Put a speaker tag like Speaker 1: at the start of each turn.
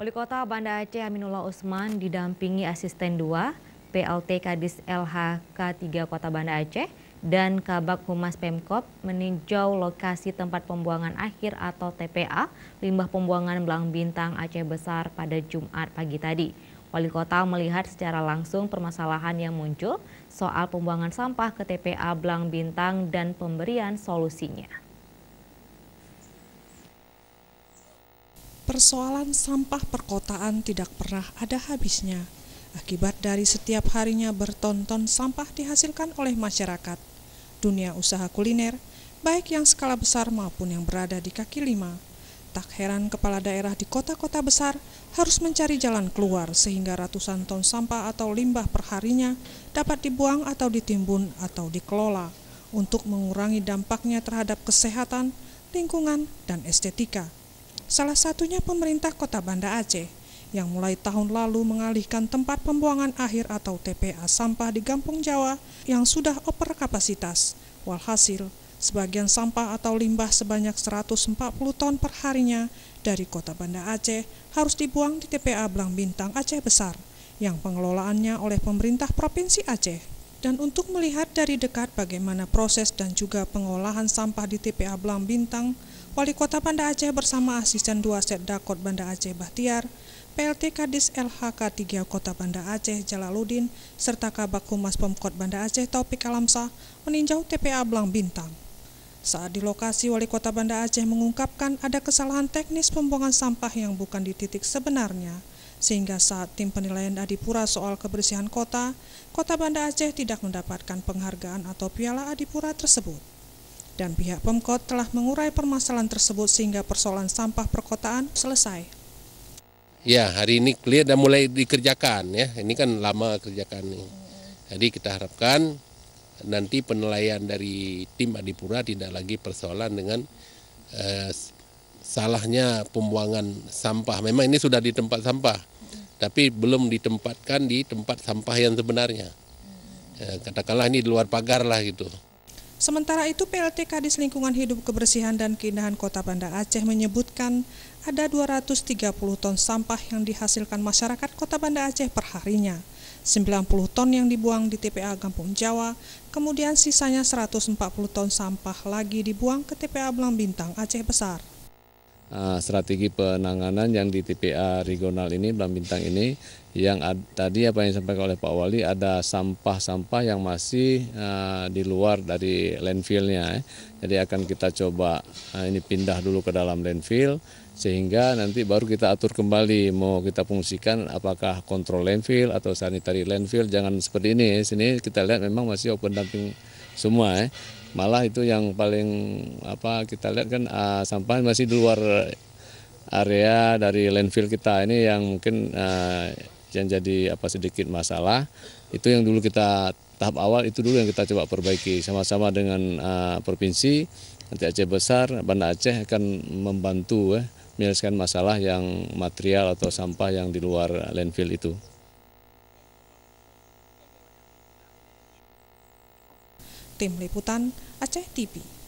Speaker 1: Wali Kota Banda Aceh Aminullah Usman didampingi asisten 2 PLT Kadis LHK 3 Kota Banda Aceh dan Kabak Humas Pemkop meninjau lokasi tempat pembuangan akhir atau TPA limbah pembuangan Belang Bintang Aceh Besar pada Jumat pagi tadi. Wali Kota melihat secara langsung permasalahan yang muncul soal pembuangan sampah ke TPA Belang Bintang dan pemberian solusinya.
Speaker 2: Persoalan sampah perkotaan tidak pernah ada habisnya. Akibat dari setiap harinya bertonton sampah dihasilkan oleh masyarakat, dunia usaha kuliner, baik yang skala besar maupun yang berada di kaki lima. Tak heran kepala daerah di kota-kota besar harus mencari jalan keluar sehingga ratusan ton sampah atau limbah perharinya dapat dibuang atau ditimbun atau dikelola untuk mengurangi dampaknya terhadap kesehatan, lingkungan, dan estetika salah satunya pemerintah kota Banda Aceh, yang mulai tahun lalu mengalihkan tempat pembuangan akhir atau TPA sampah di Kampung Jawa yang sudah oper kapasitas. Walhasil, sebagian sampah atau limbah sebanyak 140 ton per harinya dari kota Banda Aceh harus dibuang di TPA Blang Bintang Aceh Besar, yang pengelolaannya oleh pemerintah Provinsi Aceh dan untuk melihat dari dekat bagaimana proses dan juga pengolahan sampah di TPA Blang Bintang, Wali Kota Banda Aceh bersama asisten 2 Setdakot Banda Aceh Bahtiar, PLT Kadis LHK 3 Kota Banda Aceh Jalaludin serta Kabak Humas Pemkot Banda Aceh Taufik Alamsah meninjau TPA Blang Bintang. Saat di lokasi, Wali Kota Banda Aceh mengungkapkan ada kesalahan teknis pembuangan sampah yang bukan di titik sebenarnya, sehingga saat tim penilaian Adipura soal kebersihan kota, kota Banda Aceh tidak mendapatkan penghargaan atau piala Adipura tersebut. Dan pihak Pemkot telah mengurai permasalahan tersebut sehingga persoalan sampah perkotaan selesai.
Speaker 3: Ya, hari ini clear dan mulai dikerjakan ya. Ini kan lama kerjakan ini. Jadi kita harapkan nanti penilaian dari tim Adipura tidak lagi persoalan dengan eh, salahnya pembuangan sampah. Memang ini sudah di tempat sampah, tapi belum ditempatkan di tempat sampah yang sebenarnya. Ya, katakanlah ini di luar pagar lah gitu.
Speaker 2: Sementara itu PLT Kadis Lingkungan Hidup Kebersihan dan Keindahan Kota Banda Aceh menyebutkan ada 230 ton sampah yang dihasilkan masyarakat Kota Banda Aceh perharinya. 90 ton yang dibuang di TPA Kampung Jawa, kemudian sisanya 140 ton sampah lagi dibuang ke TPA Belang Bintang Aceh Besar.
Speaker 4: Eh, strategi penanganan yang di TPA regional ini Belang Bintang ini yang ad, tadi apa yang disampaikan oleh Pak Wali ada sampah-sampah yang masih uh, di luar dari landfillnya Eh. jadi akan kita coba uh, ini pindah dulu ke dalam landfill sehingga nanti baru kita atur kembali mau kita fungsikan apakah kontrol landfill atau sanitary landfill jangan seperti ini sini kita lihat memang masih open dumping semua ya malah itu yang paling apa kita lihat kan uh, ah, sampah masih di luar area dari landfill kita ini yang mungkin uh, yang jadi apa sedikit masalah itu yang dulu kita tahap awal itu dulu yang kita coba perbaiki sama-sama dengan uh, provinsi nanti Aceh Besar Banda Aceh akan membantu eh, menyelesaikan masalah yang material atau sampah yang di luar landfill itu.
Speaker 2: Tim Liputan Aceh TV